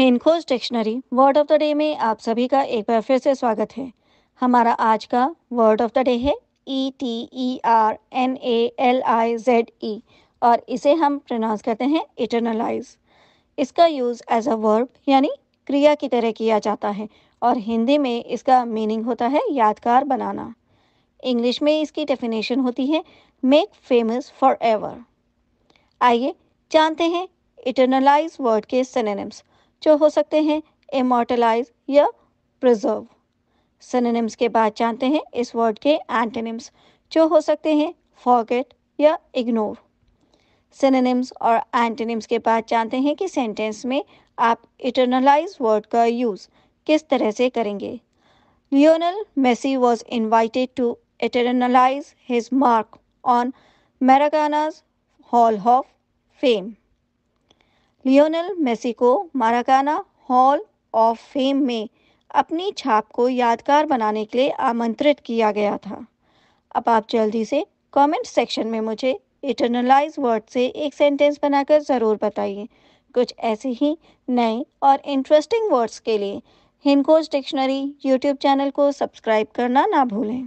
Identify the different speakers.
Speaker 1: हिनखोज dictionary word of the day में आप सभी का एक बार फिर से स्वागत है हमारा आज का वर्ड ऑफ द डे है E T E R N A L I Z E और इसे हम प्रोनाउंस करते हैं इटरनलाइज इसका यूज़ एज अ वर्ब यानी क्रिया की तरह किया जाता है और हिंदी में इसका मीनिंग होता है यादगार बनाना इंग्लिश में इसकी डेफिनेशन होती है मेक फेमस फॉर एवर आइए जानते हैं इटरनलाइज वर्ड के सिनेम्स जो हो सकते हैं इमोटलाइज या प्रिजर्व सिनोनिम्स के बाद जानते हैं इस वर्ड के एंटोनिम्स जो हो सकते हैं फॉगेट या इग्नोर सिनोनिम्स और एंटोनिम्स के बाद जानते हैं कि सेंटेंस में आप इटरनलाइज वर्ड का यूज़ किस तरह से करेंगे Lionel Messi was invited to eternalize his mark on Maracana's hall of fame Lionel Messi को माराकाना हॉल ऑफ फेम में अपनी छाप को यादगार बनाने के लिए आमंत्रित किया गया था अब आप जल्दी से कमेंट सेक्शन में मुझे इटरनलाइज वर्ड से एक सेंटेंस बनाकर ज़रूर बताइए कुछ ऐसे ही नए और इंटरेस्टिंग वर्ड्स के लिए हिंकोज डिक्शनरी यूट्यूब चैनल को सब्सक्राइब करना ना भूलें